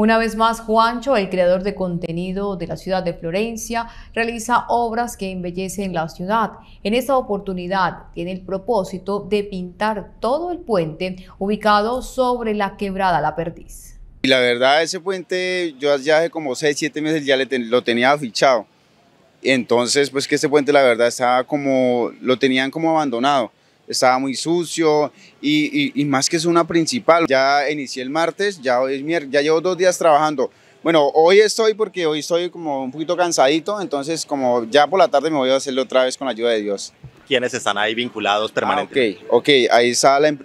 Una vez más, Juancho, el creador de contenido de la ciudad de Florencia, realiza obras que embellecen la ciudad. En esta oportunidad tiene el propósito de pintar todo el puente ubicado sobre la quebrada La Perdiz. Y la verdad, ese puente yo ya hace como 6, 7 meses ya lo tenía fichado. Entonces, pues que ese puente la verdad estaba como, lo tenían como abandonado estaba muy sucio y, más que es una principal. Ya inicié el martes, ya hoy es miércoles, ya llevo dos días trabajando. Bueno, hoy estoy porque hoy estoy como un poquito cansadito, entonces como ya por la tarde me voy a hacerlo otra vez con la ayuda de Dios. ¿Quiénes están ahí vinculados ah, permanentemente? ok, ok, ahí está la, em-,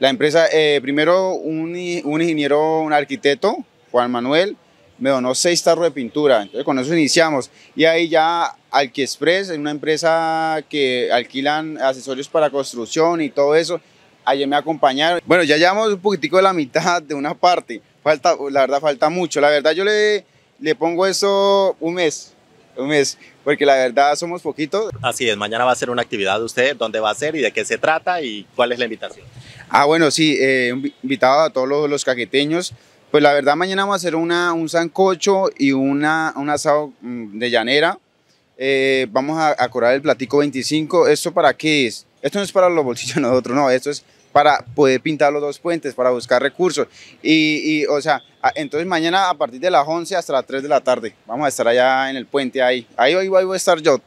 empresa. Eh, primero un, un ingeniero, un arquitecto, Juan Manuel, me donó seis tarros de pintura, entonces con eso iniciamos. Y ahí ya Express, es una empresa que alquilan accesorios para construcción y todo eso. Ayer me acompañaron. Bueno, ya llevamos un poquitico de la mitad de una parte. Falta, la verdad, falta mucho. La verdad, yo le, le pongo eso un mes, un mes, porque la verdad somos poquitos. Así es, mañana va a ser una actividad de usted, dónde va a ser y de qué se trata y cuál es la invitación. Ah, bueno, sí, eh, invitado a todos los, los caqueteños. Pues la verdad, mañana vamos a hacer una, un sancocho y una, un asado mm, de llanera eh, vamos a, curar el platico 25, ¿esto para qué es? Esto no es para los bolsillos de nosotros, no, esto es para poder pintar los dos puentes, para buscar recursos. Y, o sea, entonces mañana a partir de las 11 hasta las 3 de la tarde, vamos a estar allá en el puente ahí. Ahí, ahí voy a estar yo,